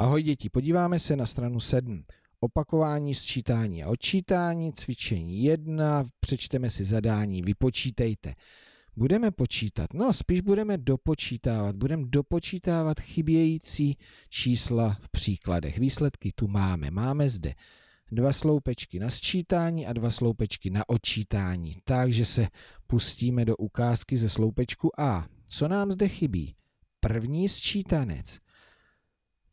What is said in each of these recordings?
Ahoj děti, podíváme se na stranu 7. Opakování, sčítání a odčítání, cvičení 1, přečteme si zadání, vypočítejte. Budeme počítat, no spíš budeme dopočítávat, budeme dopočítávat chybějící čísla v příkladech. Výsledky tu máme, máme zde dva sloupečky na sčítání a dva sloupečky na odčítání. Takže se pustíme do ukázky ze sloupečku A. Co nám zde chybí? První sčítanec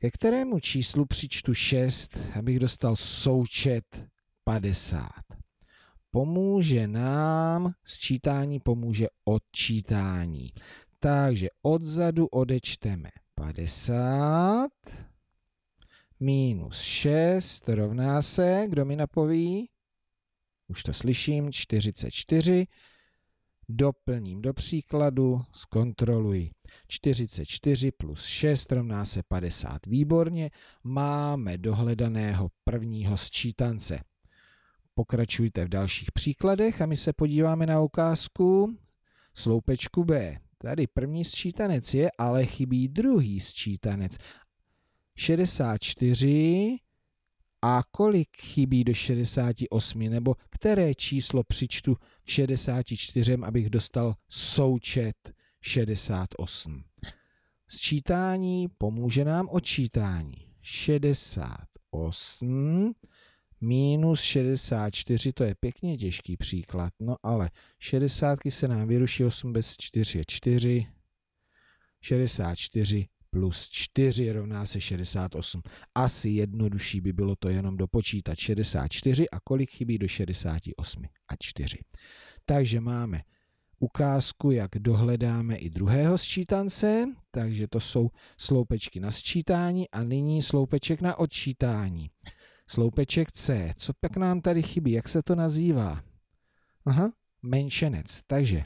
ke kterému číslu přičtu 6, abych dostal součet 50. Pomůže nám sčítání, pomůže odčítání. Takže odzadu odečteme 50 minus 6 rovná se, kdo mi napoví? Už to slyším, 44 doplním do příkladu, zkontroluji. 44 plus 6 rovná se 50. Výborně, máme dohledaného prvního sčítance. Pokračujte v dalších příkladech a my se podíváme na ukázku sloupečku B. Tady první sčítanec je, ale chybí druhý sčítanec. 64 a kolik chybí do 68, nebo které číslo přičtu k 64, abych dostal součet 68. Sčítání pomůže nám odčítání. 68 minus 64, to je pěkně těžký příklad, no ale 60 se nám vyruší 8 bez 4 je 4, 64 plus 4 rovná se 68. Asi jednodušší by bylo to jenom dopočítat 64 a kolik chybí do 68 a 4. Takže máme ukázku, jak dohledáme i druhého sčítance, takže to jsou sloupečky na sčítání a nyní sloupeček na odčítání. Sloupeček C, co pak nám tady chybí, jak se to nazývá? Aha, menšenec, takže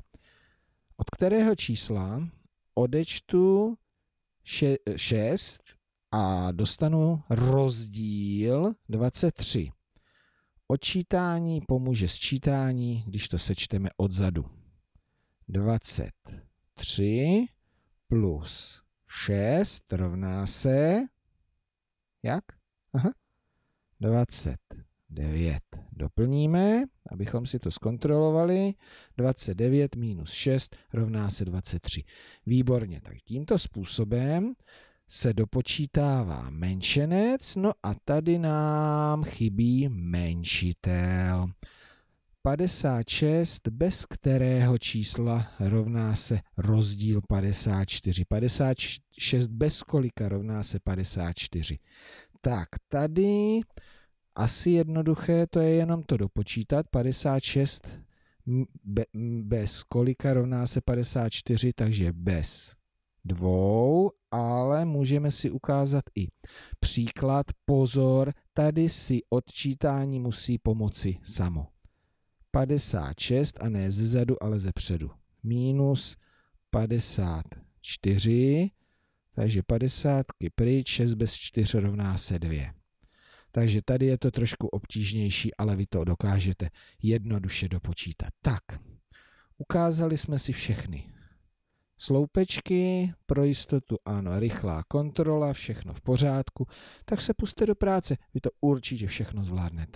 od kterého čísla odečtu 6 a dostanu rozdíl 23. Odčítání pomůže sčítání, když to sečteme odzadu. 23 plus 6 rovná se... Jak? Aha. 23 29. Doplníme, abychom si to zkontrolovali. 29 minus 6 rovná se 23. Výborně, tak tímto způsobem se dopočítává menšenec, no a tady nám chybí menšitel. 56, bez kterého čísla rovná se rozdíl 54. 56 bez kolika rovná se 54. Tak, tady asi jednoduché, to je jenom to dopočítat, 56 be, bez kolika rovná se 54, takže bez dvou, ale můžeme si ukázat i příklad, pozor, tady si odčítání musí pomoci samo. 56 a ne ze zadu, ale ze předu. Minus 54, takže 50 pryč, 6 bez 4 rovná se 2. Takže tady je to trošku obtížnější, ale vy to dokážete jednoduše dopočítat. Tak, ukázali jsme si všechny sloupečky, pro jistotu ano, rychlá kontrola, všechno v pořádku, tak se puste do práce, vy to určitě všechno zvládnete.